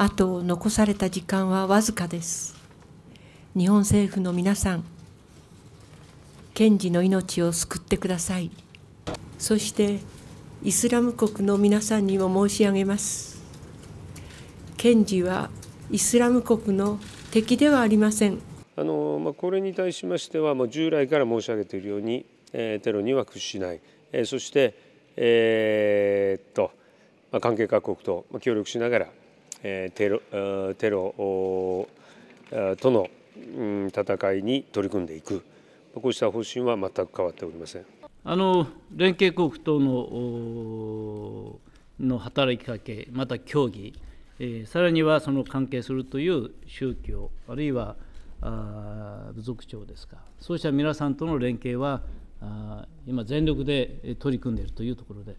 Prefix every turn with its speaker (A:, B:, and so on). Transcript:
A: あと残された時間はわずかです日本政府の皆さん検事の命を救ってくださいそしてイスラム国の皆さんにも申し上げます検事はイスラム国の敵ではありません
B: あの、まあ、これに対しましてはもう従来から申し上げているように、えー、テロには屈しない、えー、そして、えー、っとまあ、関係各国と協力しながらテロテロとの戦いに取り組んでいく、こうした方針は全く変わっておりません
C: あの連携国等のの働きかけ、また協議、えー、さらにはその関係するという宗教、あるいは部族長ですか、そうした皆さんとの連携は、あ今、全力で取り組んでいるというところで